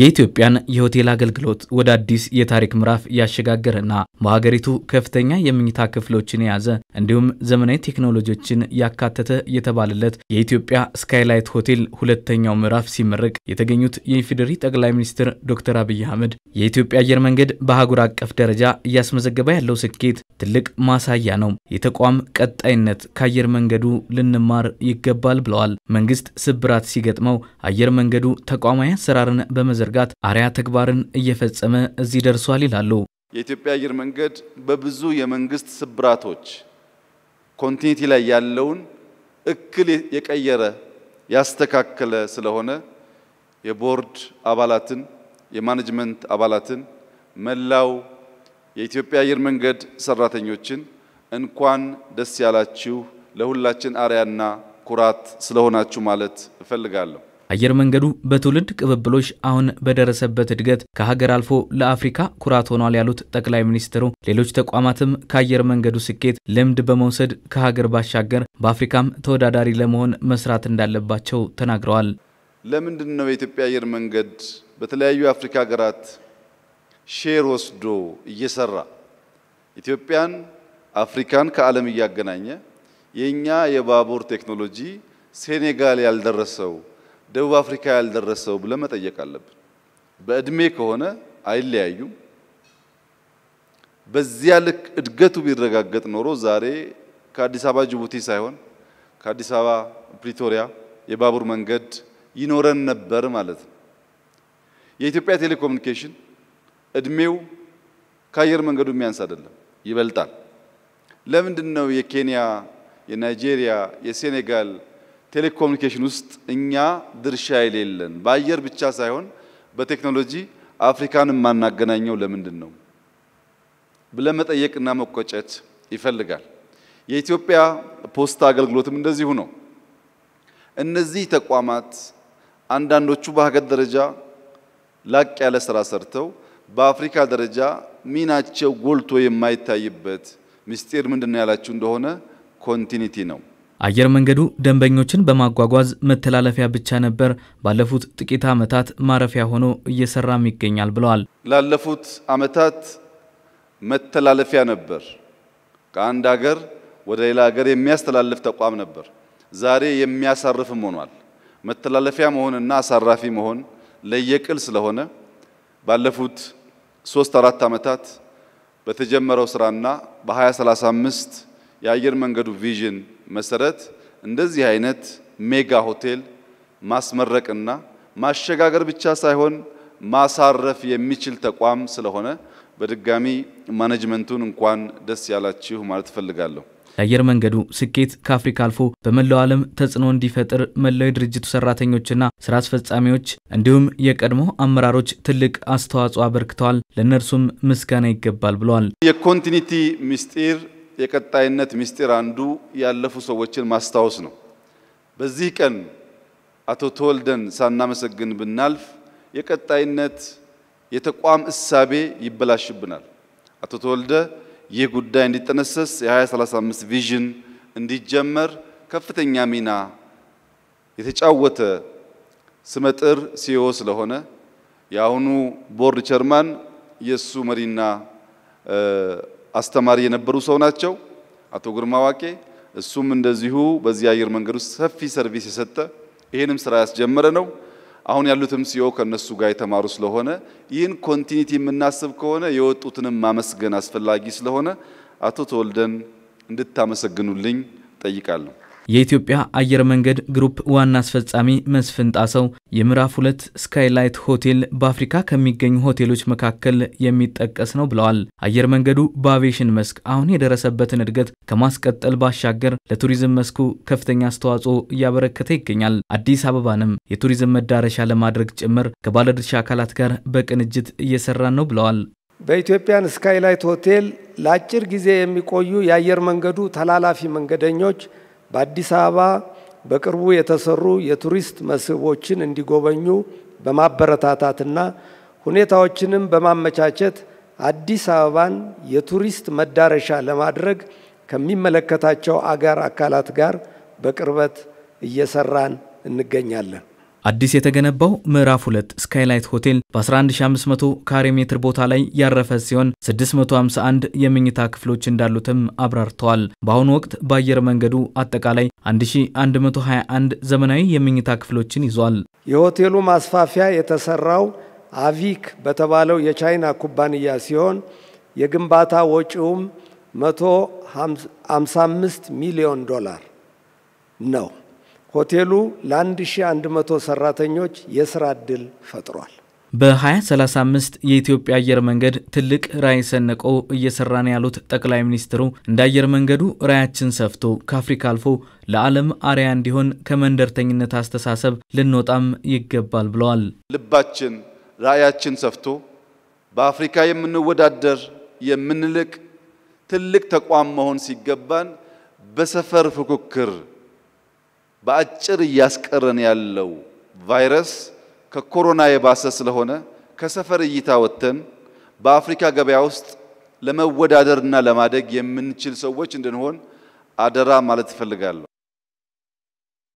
የኢትዮጵያን የሆቴል አገልግሎት ወደ አዲስ የታሪክ ምዕራፍ ያሸጋገረና በሀገሪቱ ከፍተኛ የመኝታ ክፍሎችን የያዘ እንዲሁም ዘመናዊ ቴክኖሎጂዎችን ያካተተ የተባለለት የኢትዮጵያ ስካይላይት ሆቴል ሁለተኛው ምዕራፍ ሲመረቅ የተገኙት የኢፌዴሪ ጠቅላይ ሚኒስትር ዶክተር አብይ አህመድ የኢትዮጵያ አየር መንገድ በአህጉር አቀፍ ደረጃ እያስመዘገበ ያለው ስኬት ትልቅ ማሳያ ነው፣ የተቋም ቀጣይነት ከአየር መንገዱ ልንማር ይገባል ብለዋል። መንግስት ስብራት ሲገጥመው አየር መንገዱ ተቋማዊ አሰራርን በመዘ በመዘርጋት አርያ ተግባርን እየፈጸመ እዚህ ደርሷል ይላሉ። የኢትዮጵያ አየር መንገድ በብዙ የመንግስት ስብራቶች ኮንቲኒቲ ላይ ያለውን እክል የቀየረ ያስተካከለ ስለሆነ የቦርድ አባላትን የማኔጅመንት አባላትን መላው የኢትዮጵያ አየር መንገድ ሰራተኞችን እንኳን ደስ ያላችሁ፣ ለሁላችን አርያና ኩራት ስለሆናችሁ ማለት እፈልጋለሁ። አየር መንገዱ በትውልድ ቅብብሎች አሁን በደረሰበት እድገት ከሀገር አልፎ ለአፍሪካ ኩራት ሆኗል ያሉት ጠቅላይ ሚኒስትሩ ሌሎች ተቋማትም ከአየር መንገዱ ስኬት ልምድ በመውሰድ ከሀገር ባሻገር በአፍሪካም ተወዳዳሪ ለመሆን መስራት እንዳለባቸው ተናግረዋል። ለምንድን ነው የኢትዮጵያ አየር መንገድ በተለያዩ የአፍሪካ ሀገራት ሼር ወስዶ እየሰራ ኢትዮጵያን አፍሪካን ከዓለም እያገናኘ የእኛ የባቡር ቴክኖሎጂ ሴኔጋል ያልደረሰው ደቡብ አፍሪካ ያልደረሰው ብለን መጠየቅ አለብን። በእድሜ ከሆነ አይለያዩም። በዚያ ልክ እድገቱ ቢረጋገጥ ኖሮ ዛሬ ከአዲስ አበባ ጅቡቲ ሳይሆን ከአዲስ አበባ ፕሪቶሪያ የባቡር መንገድ ይኖረን ነበር ማለት ነው። የኢትዮጵያ ቴሌኮሙኒኬሽን እድሜው ከአየር መንገዱ የሚያንስ አይደለም፣ ይበልጣል። ለምንድን ነው የኬንያ፣ የናይጄሪያ፣ የሴኔጋል ቴሌኮሙኒኬሽን ውስጥ እኛ ድርሻ የሌለን በአየር ብቻ ሳይሆን በቴክኖሎጂ አፍሪካን የማናገናኘው ለምንድን ነው ብለን መጠየቅና መቆጨት ይፈልጋል። የኢትዮጵያ ፖስታ አገልግሎትም እንደዚሁ ነው። እነዚህ ተቋማት አንዳንዶቹ በሀገር ደረጃ ላቅ ያለ ስራ ሰርተው በአፍሪካ ደረጃ ሚናቸው ጎልቶ የማይታይበት ምስጢር ምንድን ነው ያላችሁ እንደሆነ ኮንቲኒቲ ነው። አየር መንገዱ ደንበኞችን በማጓጓዝ መተላለፊያ ብቻ ነበር ባለፉት ጥቂት ዓመታት ማረፊያ ሆኖ እየሰራም ይገኛል ብለዋል። ላለፉት ዓመታት መተላለፊያ ነበር፣ ከአንድ ሀገር ወደ ሌላ ሀገር የሚያስተላልፍ ተቋም ነበር። ዛሬ የሚያሳርፍም ሆኗል። መተላለፊያ መሆንና አሳራፊ መሆን ለየቅል ስለሆነ ባለፉት ሶስት አራት ዓመታት በተጀመረው ስራና በ2035 የአየር መንገዱ ቪዥን መሰረት እንደዚህ አይነት ሜጋ ሆቴል ማስመረቅና ማሸጋገር ብቻ ሳይሆን ማሳረፍ የሚችል ተቋም ስለሆነ በድጋሚ ማኔጅመንቱን እንኳን ደስ ያላችሁ ማለት እፈልጋለሁ። የአየር መንገዱ ስኬት ከአፍሪካ አልፎ በመላው ዓለም ተጽዕኖ እንዲፈጥር መላው የድርጅቱ ሰራተኞችና ስራ አስፈጻሚዎች እንዲሁም የቀድሞ አመራሮች ትልቅ አስተዋጽኦ አበርክተዋል። ለእነርሱም ምስጋና ይገባል ብለዋል። የኮንቲኒቲ ምስጢር የቀጣይነት ምስጢር አንዱ ያለፉ ሰዎችን ማስታወስ ነው። በዚህ ቀን አቶ ተወልደን ሳናመሰግን ብናልፍ የቀጣይነት የተቋም እሳቤ ይበላሽብናል። አቶ ተወልደ ይህ ጉዳይ እንዲጠነሰስ የ2035 ቪዥን እንዲጀመር ከፍተኛ ሚና የተጫወተ ስመጥር ሲኦ ስለሆነ የአሁኑ ቦርድ ቸርማን የእሱ መሪና አስተማሪ የነበሩ ሰው ናቸው። አቶ ግርማ ዋቄ እሱም እንደዚሁ በዚህ አየር መንገድ ውስጥ ሰፊ ሰርቪስ የሰጠ ይህንም ስራ ያስጀመረ ነው። አሁን ያሉትም ሲዮ ከነሱ ጋር የተማሩ ስለሆነ ይህን ኮንቲኒቲ የምናስብ ከሆነ የወጡትንም ማመስገን አስፈላጊ ስለሆነ አቶ ተወልደን እንድታመሰግኑልኝ ጠይቃለሁ። የኢትዮጵያ አየር መንገድ ግሩፕ ዋና አስፈጻሚ መስፍን ጣሰው የምዕራፍ ሁለት ስካይላይት ሆቴል በአፍሪካ ከሚገኙ ሆቴሎች መካከል የሚጠቀስ ነው ብለዋል። አየር መንገዱ በአቪዬሽን መስክ አሁን የደረሰበትን እድገት ከማስቀጠል ባሻገር ለቱሪዝም መስኩ ከፍተኛ አስተዋጽኦ እያበረከተ ይገኛል። አዲስ አበባንም የቱሪዝም መዳረሻ ለማድረግ ጭምር ከባለድርሻ አካላት ጋር በቅንጅት እየሰራን ነው ብለዋል። በኢትዮጵያን ስካይላይት ሆቴል ለአጭር ጊዜ የሚቆዩ የአየር መንገዱ ተላላፊ መንገደኞች በአዲስ አበባ በቅርቡ የተሰሩ የቱሪስት መስህቦችን እንዲጎበኙ በማበረታታትና ሁኔታዎችንም በማመቻቸት አዲስ አበባን የቱሪስት መዳረሻ ለማድረግ ከሚመለከታቸው አገር አካላት ጋር በቅርበት እየሰራን እንገኛለን። አዲስ የተገነባው ምዕራፍ 2 ስካይላይት ሆቴል በ11500 ካሬ ሜትር ቦታ ላይ ያረፈ ሲሆን 651 የመኝታ ክፍሎች እንዳሉትም አብራርተዋል። በአሁኑ ወቅት በአየር መንገዱ አጠቃላይ 1121 ዘመናዊ የመኝታ ክፍሎችን ይዟል። የሆቴሉ ማስፋፊያ የተሰራው አቪክ በተባለው የቻይና ኩባንያ ሲሆን የግንባታ ወጪውም 155 ሚሊዮን ዶላር ነው። ሆቴሉ ለ1100 ሰራተኞች የስራ ዕድል ፈጥሯል። በ2035 የኢትዮጵያ አየር መንገድ ትልቅ ራዕይ ሰንቆ እየሰራ ነው ያሉት ጠቅላይ ሚኒስትሩ እንደ አየር መንገዱ ራዕያችን ሰፍቶ ከአፍሪካ አልፎ ለዓለም አርያ እንዲሆን ከመንደርተኝነት አስተሳሰብ ልንወጣም ይገባል ብለዋል። ልባችን ራዕያችን ሰፍቶ በአፍሪካ የምንወዳደር የምንልቅ ትልቅ ተቋም መሆን ሲገባን በሰፈር ፉክክር በአጭር እያስቀረን ያለው ቫይረስ ከኮሮና የባሰ ስለሆነ ከሰፈር እይታ ወጥተን በአፍሪካ ገበያ ውስጥ ለመወዳደርና ለማደግ የምንችል ሰዎች እንድንሆን አደራ ማለት እፈልጋለሁ።